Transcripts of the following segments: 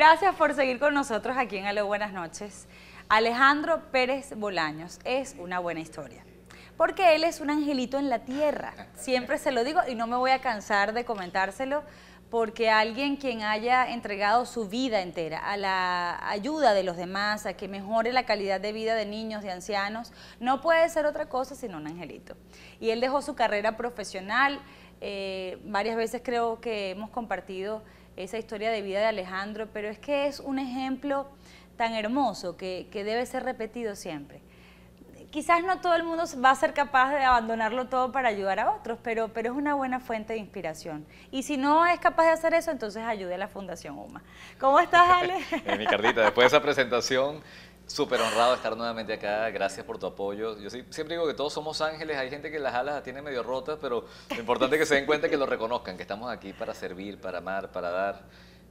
Gracias por seguir con nosotros aquí en Aló Buenas Noches. Alejandro Pérez Bolaños es una buena historia. Porque él es un angelito en la tierra. Siempre se lo digo y no me voy a cansar de comentárselo porque alguien quien haya entregado su vida entera a la ayuda de los demás, a que mejore la calidad de vida de niños, y ancianos, no puede ser otra cosa sino un angelito. Y él dejó su carrera profesional, eh, varias veces creo que hemos compartido esa historia de vida de Alejandro, pero es que es un ejemplo tan hermoso que, debe ser repetido siempre quizás no todo el mundo va a ser capaz de abandonarlo todo para ayudar a otros, pero, pero es una buena fuente de inspiración. Y si no es capaz de hacer eso, entonces ayude a la Fundación UMA. ¿Cómo estás, Ale? Mi eh, cartita después de esa presentación, Súper honrado estar nuevamente acá, gracias por tu apoyo. Yo siempre digo que todos somos ángeles, hay gente que las alas las tiene medio rotas, pero lo importante es que se den cuenta que lo reconozcan, que estamos aquí para servir, para amar, para dar.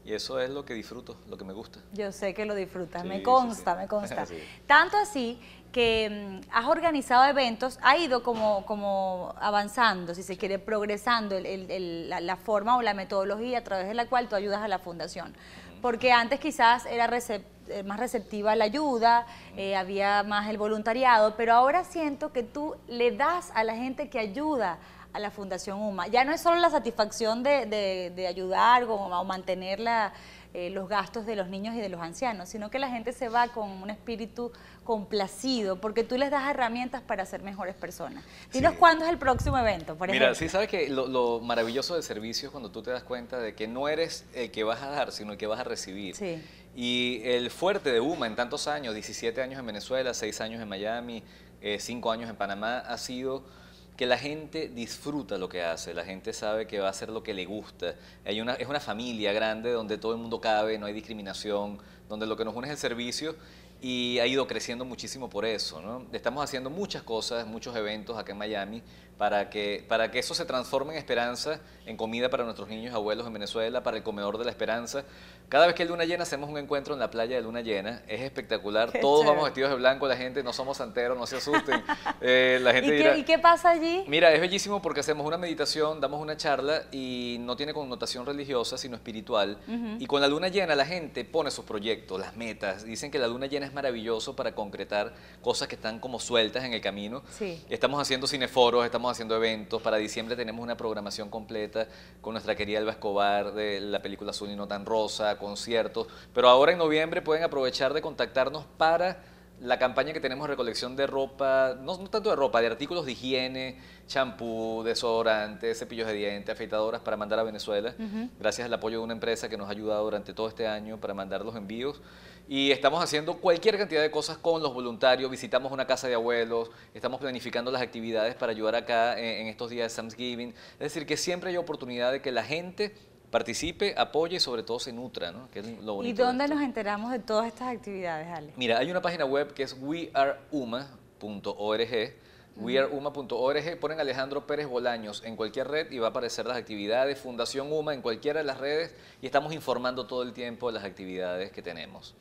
Y eso es lo que disfruto, lo que me gusta. Yo sé que lo disfrutas, me consta, me consta. Tanto así que mm, has organizado eventos, ha ido como, como avanzando, si se quiere, progresando la, forma o la metodología a través de la cual tú ayudas a la fundación. Porque antes quizás era receptivo eh, más receptiva a la ayuda, eh, había más el voluntariado, pero ahora siento que tú le das a la gente que ayuda a la Fundación UMA. Ya no es solo la satisfacción de, de, ayudar o mantenerla eh, los gastos de los niños y de los ancianos, sino que la gente se va con un espíritu complacido porque tú les das herramientas para ser mejores personas. Dinos cuándo es el próximo evento, por Mira, sí, sabes que lo, maravilloso de servicio es cuando tú te das cuenta de que no eres el que vas a dar, sino el que vas a recibir. Y el fuerte de UMA en tantos años, 17 años en Venezuela, 6 años en Miami, eh, cinco 5 años en Panamá, ha sido que la gente disfruta lo que hace, la gente sabe que va a hacer lo que le gusta. Hay una, es una familia grande donde todo el mundo cabe, no hay discriminación, donde lo que nos une es el servicio y ha ido creciendo muchísimo por eso. Estamos haciendo muchas cosas, muchos eventos acá en Miami, para que, para que eso se transforme en esperanza, en comida para nuestros niños y abuelos en Venezuela, para el comedor de la esperanza. Cada vez que hay luna llena hacemos un encuentro en la playa de luna llena, es espectacular, todos vamos vestidos de blanco, la gente, no somos santeros, no se asusten. Eh, la gente ¿Y, qué, ¿Y qué pasa allí? Mira, es bellísimo porque hacemos una meditación, damos una charla y no tiene connotación religiosa, sino espiritual. Y con la luna llena la gente pone sus proyectos, las metas, dicen que la luna llena es maravilloso para concretar cosas que están como sueltas en el camino. Estamos haciendo cineforos, estamos haciendo eventos. Para diciembre tenemos una programación completa con nuestra querida Elba Escobar de la película Azul y no tan rosa, conciertos. Pero ahora en noviembre pueden aprovechar de contactarnos para la campaña que tenemos recolección de ropa, no, tanto de ropa, de artículos de higiene, champú, desodorante cepillos de dientes, afeitadoras para mandar a Venezuela, gracias al apoyo de una empresa que nos ha ayudado durante todo este año para mandar los envíos y estamos haciendo cualquier cantidad de cosas con los voluntarios, visitamos una casa de abuelos, estamos planificando las actividades para ayudar acá eh, en, estos días de Thanksgiving. Es decir, que siempre hay oportunidad de que la gente participe, apoye y sobre todo se nutra, ¿no? ¿Y dónde nos enteramos de todas estas actividades, Ale? Mira, hay una página web que es weareuma.org weareuma.org, ponen Alejandro Pérez Bolaños en cualquier red y va a aparecer las actividades, Fundación UMA en cualquiera de las redes y estamos informando todo el tiempo de las actividades que tenemos.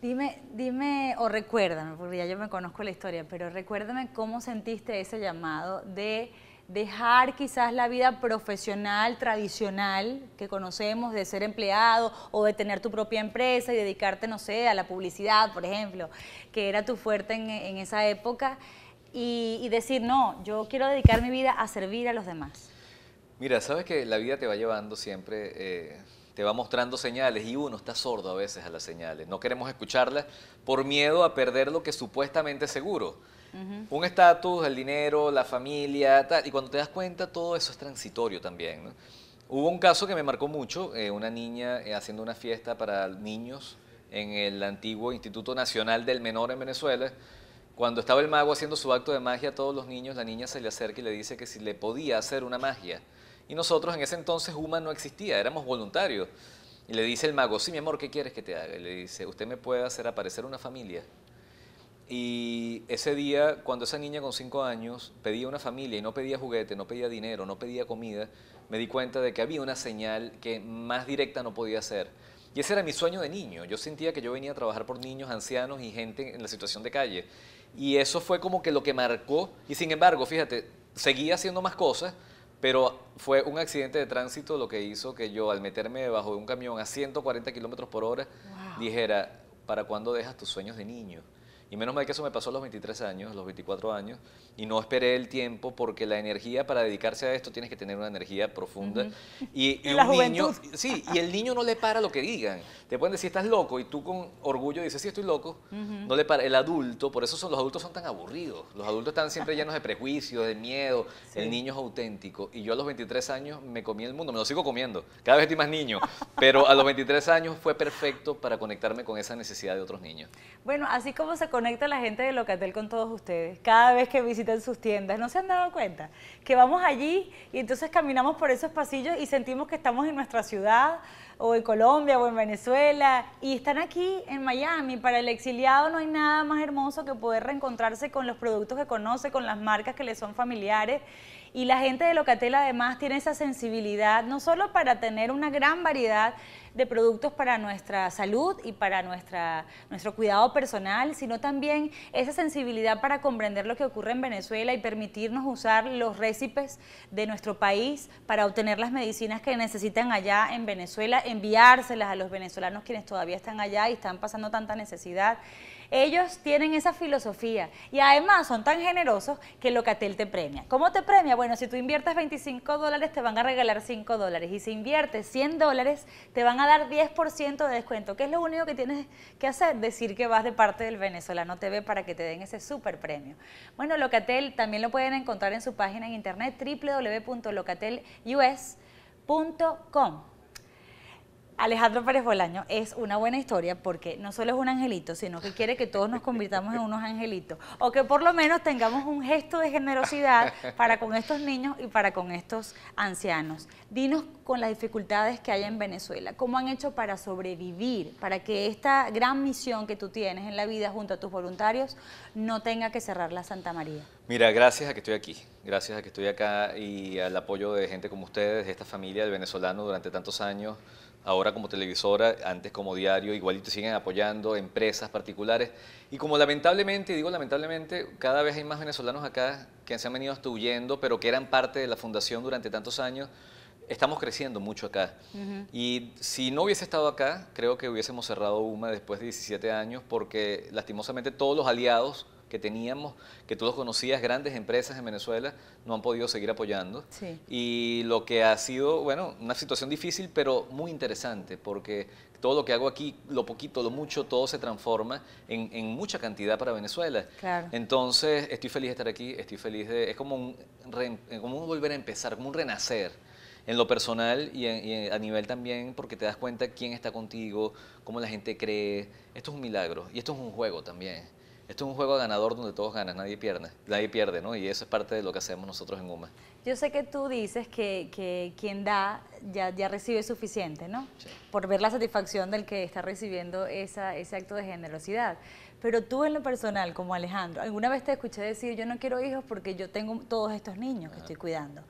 Dime, dime o recuérdame, porque ya yo me conozco la historia, pero recuérdame cómo sentiste ese llamado de dejar quizás la vida profesional tradicional que conocemos de ser empleado o de tener tu propia empresa y dedicarte, no sé, a la publicidad, por ejemplo, que era tu fuerte en, en esa época y, decir, no, yo quiero dedicar mi vida a servir a los demás? Mira, sabes que la vida te va llevando siempre, eh, te va mostrando señales y uno está sordo a veces a las señales. No queremos escucharlas por miedo a perder lo que supuestamente es seguro. Un estatus, el dinero, la familia, Y cuando te das cuenta, todo eso es transitorio también. Hubo un caso que me marcó mucho, eh, una niña eh, haciendo una fiesta para niños en el antiguo Instituto Nacional del Menor en Venezuela. Cuando estaba el mago haciendo su acto de magia a todos los niños, la niña se le acerca y le dice que si le podía hacer una magia. Y nosotros en ese entonces Uma no existía, éramos voluntarios. Y le dice el mago, sí, mi amor, ¿qué quieres que te haga? Y le dice, usted me puede hacer aparecer una familia. Y ese día, cuando esa niña con cinco años pedía una familia y no pedía juguete, no pedía dinero, no pedía comida, me di cuenta de que había una señal que más directa no podía ser. Y ese era mi sueño de niño. Yo sentía que yo venía a trabajar por niños, ancianos y gente en la situación de calle. Y eso fue como que lo que marcó. Y sin embargo, fíjate, seguía haciendo más cosas, pero fue un accidente de tránsito lo que hizo que yo, al meterme debajo de un camión a 140 kilómetros por hora, dijera: ¿para cuándo dejas tus sueños de niño? Y menos mal que eso me pasó a los 23 años, los 24 años, y no esperé el tiempo porque la energía para dedicarse a esto tienes que tener una energía profunda. Y, y la niño, sí, y el niño no le para lo que digan. Te pueden decir, estás loco, y tú con orgullo dices, sí, estoy loco. No le para. El adulto, por eso son, los adultos son tan aburridos. Los adultos están siempre llenos de prejuicios, de miedo. El niño es auténtico. Y yo a los 23 años me comí el mundo, me lo sigo comiendo. Cada vez estoy más niño. Pero a los 23 años fue perfecto para conectarme con esa necesidad de otros niños. Bueno, así como se conecta la gente de Locatel con todos ustedes, cada vez que visiten sus tiendas. ¿No se han dado cuenta? Que vamos allí y entonces caminamos por esos pasillos y sentimos que estamos en nuestra ciudad o en Colombia o en Venezuela y están aquí en Miami. Para el exiliado no hay nada más hermoso que poder reencontrarse con los productos que conoce, con las marcas que le son familiares y la gente de Locatel además tiene esa sensibilidad, no solo para tener una gran variedad de productos para nuestra salud y para nuestra, nuestro cuidado personal, sino también esa sensibilidad para comprender lo que ocurre en Venezuela y permitirnos usar los récipes de nuestro país para obtener las medicinas que necesitan allá en Venezuela, enviárselas a los venezolanos quienes todavía están allá y están pasando tanta necesidad. Ellos tienen esa filosofía y además son tan generosos que Locatel te premia. ¿Cómo te premia? Bueno, si tú inviertes 25 dólares, te van a regalar 5 dólares. Y si inviertes 100 dólares, te van a dar 10% de descuento. que es lo único que tienes que hacer? Decir que vas de parte del Venezolano TV para que te den ese super premio. Bueno, Locatel también lo pueden encontrar en su página en internet www.locatelus.com. Alejandro Pérez Bolaño es una buena historia porque no solo es un angelito, sino que quiere que todos nos convirtamos en unos angelitos o que por lo menos tengamos un gesto de generosidad para con estos niños y para con estos ancianos. Dinos con las dificultades que hay en Venezuela, cómo han hecho para sobrevivir, para que esta gran misión que tú tienes en la vida junto a tus voluntarios no tenga que cerrar la Santa María. Mira, gracias a que estoy aquí, gracias a que estoy acá y al apoyo de gente como ustedes, de esta familia, del venezolano durante tantos años, ahora como televisora, antes como diario, igualito siguen apoyando empresas particulares. Y como lamentablemente, digo lamentablemente, cada vez hay más venezolanos acá que se han venido huyendo, pero que eran parte de la fundación durante tantos años, estamos creciendo mucho acá. Y si no hubiese estado acá, creo que hubiésemos cerrado UMA después de 17 años, porque lastimosamente todos los aliados que teníamos, que tú los conocías, grandes empresas en Venezuela, no han podido seguir apoyando. Y lo que ha sido, bueno, una situación difícil, pero muy interesante, porque todo lo que hago aquí, lo poquito, lo mucho, todo se transforma en, en mucha cantidad para Venezuela. Claro. Entonces, estoy feliz de estar aquí, estoy feliz de... Es como un, como un volver a empezar, como un renacer en lo personal y, y, a nivel también porque te das cuenta quién está contigo, cómo la gente cree. Esto es un milagro y esto es un juego también. Esto es un juego ganador donde todos ganan, nadie pierde, nadie pierde, ¿no? Y eso es parte de lo que hacemos nosotros en UMA. Yo sé que tú dices que, quien da ya, ya recibe suficiente, ¿no? Por ver la satisfacción del que está recibiendo ese acto de generosidad. Pero tú en lo personal, como Alejandro, alguna vez te escuché decir, yo no quiero hijos porque yo tengo todos estos niños que estoy cuidando.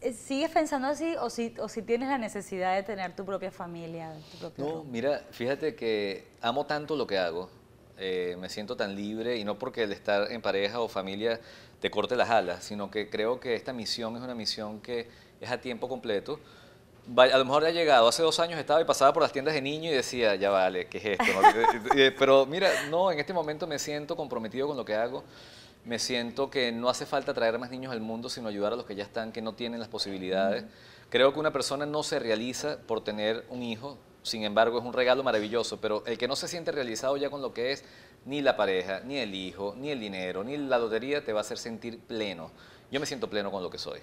Eh, ¿Sigues pensando así o si, o si tienes la necesidad de tener tu propia familia? Tu propio no, mira, fíjate que amo tanto lo que hago eh, me siento tan libre y no porque el estar en pareja o familia te corte las alas, sino que creo que esta misión es una misión que es a tiempo completo. A lo mejor ha llegado, hace dos años estaba y pasaba por las tiendas de niño y decía, ya vale, ¿qué es esto? Pero mira, no, en este momento me siento comprometido con lo que hago, me siento que no hace falta traer más niños al mundo, sino ayudar a los que ya están, que no tienen las posibilidades. Creo que una persona no se realiza por tener un hijo, sin embargo es un regalo maravilloso, pero el que no se siente realizado ya con lo que es, ni la pareja, ni el hijo, ni el dinero, ni la lotería te va a hacer sentir pleno. Yo me siento pleno con lo que soy.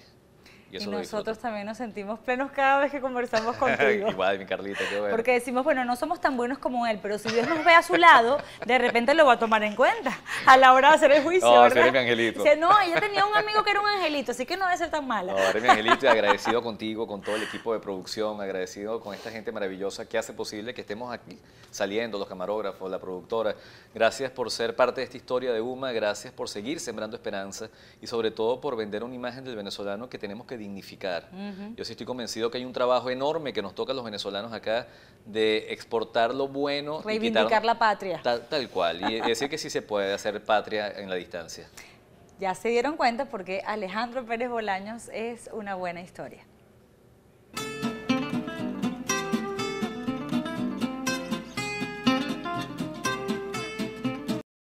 Y, nosotros también nos sentimos plenos cada vez que conversamos contigo. Igual, mi Carlita, qué bueno. Porque decimos, bueno, no somos tan buenos como él, pero si Dios nos ve a su lado, de repente lo va a tomar en cuenta a la hora de hacer el juicio. No, oh, mi angelito. no, ella tenía un amigo que era un angelito, así que no debe ser tan mala. No, mi angelito y agradecido contigo, con todo el equipo de producción, agradecido con esta gente maravillosa que hace posible que estemos aquí saliendo, los camarógrafos, la productora. Gracias por ser parte de esta historia de UMA, gracias por seguir sembrando esperanza y sobre todo por vender una imagen del venezolano que tenemos que dignificar. Yo sí estoy convencido que hay un trabajo enorme que nos toca a los venezolanos acá de exportar lo bueno. Reivindicar la patria. Tal, tal cual, y decir que sí se puede hacer patria en la distancia. Ya se dieron cuenta porque Alejandro Pérez Bolaños es una buena historia.